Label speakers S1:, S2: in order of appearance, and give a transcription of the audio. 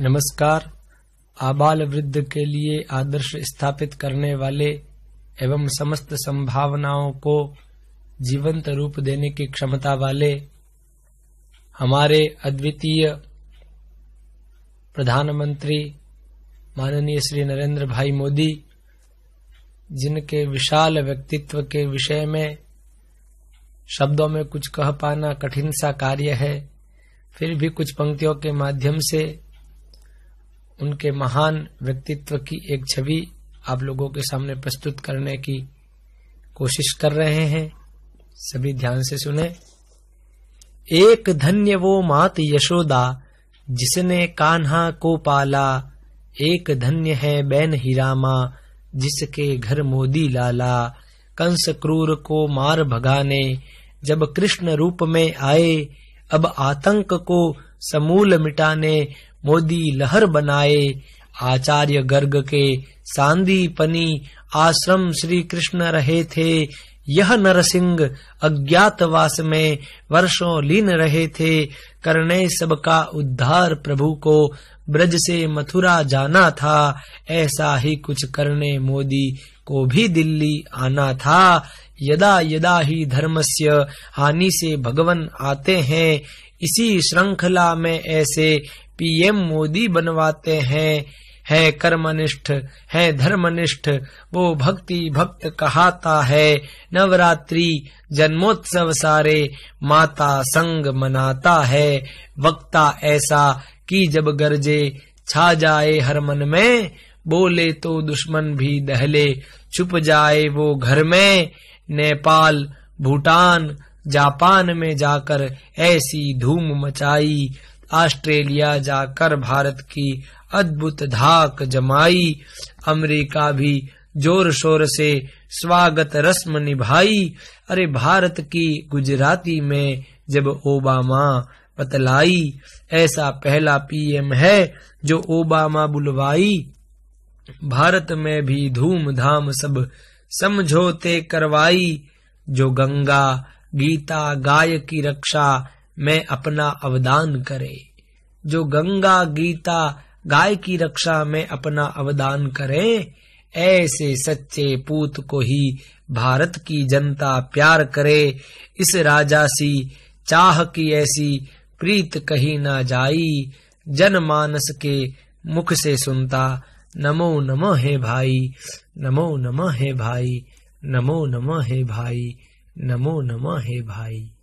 S1: नमस्कार आबाल वृद्ध के लिए आदर्श स्थापित करने वाले एवं समस्त संभावनाओं को जीवंत रूप देने की क्षमता वाले हमारे अद्वितीय प्रधानमंत्री माननीय श्री नरेंद्र भाई मोदी जिनके विशाल व्यक्तित्व के विषय में शब्दों में कुछ कह पाना कठिन सा कार्य है फिर भी कुछ पंक्तियों के माध्यम से उनके महान व्यक्तित्व की एक छवि आप लोगों के सामने प्रस्तुत करने की कोशिश कर रहे हैं सभी ध्यान से सुने एक धन्य वो मात यशोदा जिसने कान्हा को पाला एक धन्य है बैन हीरामा जिसके घर मोदी लाला कंस क्रूर को मार भगाने जब कृष्ण रूप में आए अब आतंक को समूल मिटाने मोदी लहर बनाए आचार्य गर्ग के सांदीपनी आश्रम श्री कृष्ण रहे थे यह नरसिंह अज्ञातवास में वर्षों लीन रहे थे करने सबका उद्धार प्रभु को ब्रज से मथुरा जाना था ऐसा ही कुछ करने मोदी को भी दिल्ली आना था यदा यदा ही धर्मस्य हानि से भगवन आते हैं इसी श्रृंखला में ऐसे पीएम मोदी बनवाते हैं है कर्मनिष्ठ है धर्मनिष्ठ वो भक्ति भक्त कहाता है नवरात्रि जन्मोत्सव सारे माता संग मनाता है वक्ता ऐसा कि जब गरजे छा जाए हर मन में बोले तो दुश्मन भी दहले छुप जाए वो घर में नेपाल भूटान जापान में जाकर ऐसी धूम मचाई ऑस्ट्रेलिया जाकर भारत की अद्भुत धाक जमाई अमेरिका भी जोर शोर से स्वागत रस्म निभाई अरे भारत की गुजराती में जब ओबामा बतलाई ऐसा पहला पीएम है जो ओबामा बुलवाई भारत में भी धूमधाम सब समझौते करवाई जो गंगा गीता गाय की रक्षा में अपना अवदान करे जो गंगा गीता गाय की रक्षा में अपना अवदान करें ऐसे सच्चे पूत को ही भारत की जनता प्यार करे इस राजा सी चाह की ऐसी प्रीत कही ना जाई जनमानस के मुख से सुनता नमो नमः हे भाई नमो नमः हे भाई नमो नमः हे भाई नमो नमः हे भाई